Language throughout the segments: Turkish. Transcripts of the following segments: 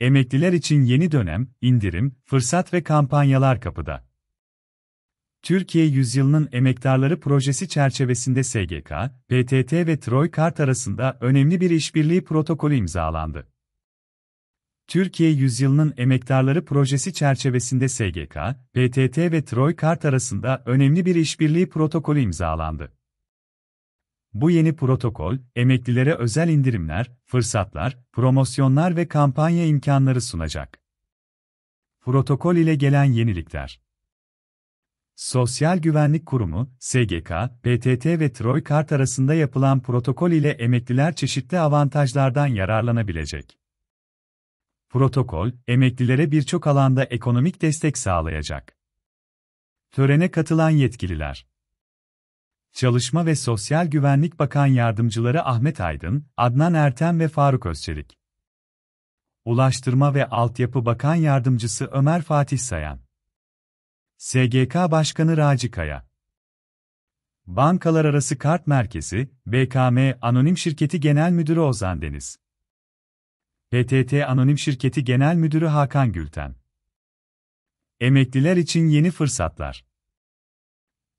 Emekliler için yeni dönem, indirim, fırsat ve kampanyalar kapıda. Türkiye Yüzyılının Emektarları Projesi çerçevesinde SGK, PTT ve Troykart arasında önemli bir işbirliği protokolü imzalandı. Türkiye Yüzyılının Emektarları Projesi çerçevesinde SGK, PTT ve Troykart arasında önemli bir işbirliği protokolü imzalandı. Bu yeni protokol, emeklilere özel indirimler, fırsatlar, promosyonlar ve kampanya imkanları sunacak. Protokol ile gelen yenilikler Sosyal Güvenlik Kurumu, SGK, PTT ve Troykart arasında yapılan protokol ile emekliler çeşitli avantajlardan yararlanabilecek. Protokol, emeklilere birçok alanda ekonomik destek sağlayacak. Törene katılan yetkililer Çalışma ve Sosyal Güvenlik Bakan Yardımcıları Ahmet Aydın, Adnan Ertem ve Faruk Özçelik. Ulaştırma ve Altyapı Bakan Yardımcısı Ömer Fatih Sayan. SGK Başkanı Raci Kaya. Bankalar Arası Kart Merkezi, BKM Anonim Şirketi Genel Müdürü Ozan Deniz. PTT Anonim Şirketi Genel Müdürü Hakan Gülten. Emekliler için yeni fırsatlar.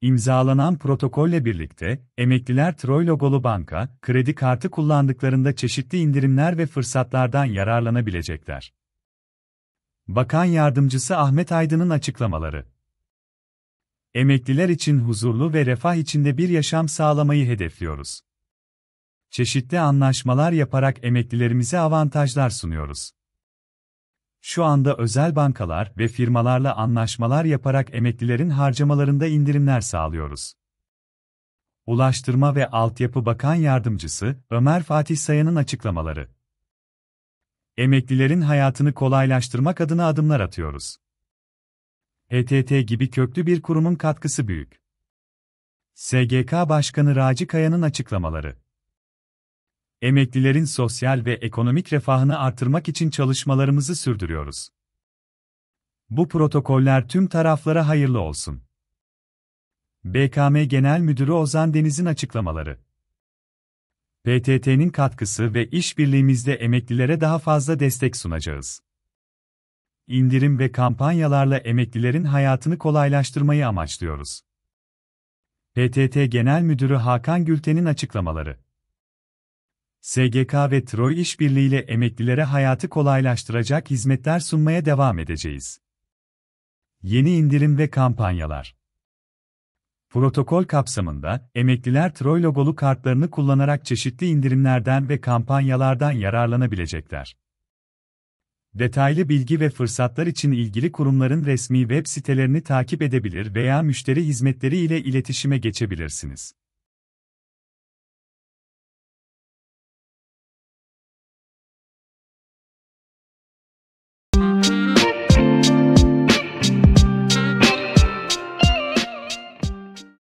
İmzalanan protokolle birlikte, emekliler Troy logolu banka, kredi kartı kullandıklarında çeşitli indirimler ve fırsatlardan yararlanabilecekler. Bakan Yardımcısı Ahmet Aydın'ın açıklamaları Emekliler için huzurlu ve refah içinde bir yaşam sağlamayı hedefliyoruz. Çeşitli anlaşmalar yaparak emeklilerimize avantajlar sunuyoruz. Şu anda özel bankalar ve firmalarla anlaşmalar yaparak emeklilerin harcamalarında indirimler sağlıyoruz. Ulaştırma ve Altyapı Bakan Yardımcısı Ömer Fatih Sayan'ın açıklamaları. Emeklilerin hayatını kolaylaştırmak adına adımlar atıyoruz. ETT gibi köklü bir kurumun katkısı büyük. SGK Başkanı Raci Kaya'nın açıklamaları emeklilerin sosyal ve ekonomik refahını artırmak için çalışmalarımızı sürdürüyoruz. Bu protokoller tüm taraflara hayırlı olsun. BKM Genel Müdürü Ozan Deniz'in açıklamaları. PTT'nin katkısı ve işbirliğimizde emeklilere daha fazla destek sunacağız. İndirim ve kampanyalarla emeklilerin hayatını kolaylaştırmayı amaçlıyoruz. PTT Genel Müdürü Hakan Gülten'in açıklamaları. SGK ve Troy işbirliğiyle emeklilere hayatı kolaylaştıracak hizmetler sunmaya devam edeceğiz. Yeni indirim ve kampanyalar. Protokol kapsamında emekliler Troy logolu kartlarını kullanarak çeşitli indirimlerden ve kampanyalardan yararlanabilecekler. Detaylı bilgi ve fırsatlar için ilgili kurumların resmi web sitelerini takip edebilir veya müşteri hizmetleri ile iletişime geçebilirsiniz.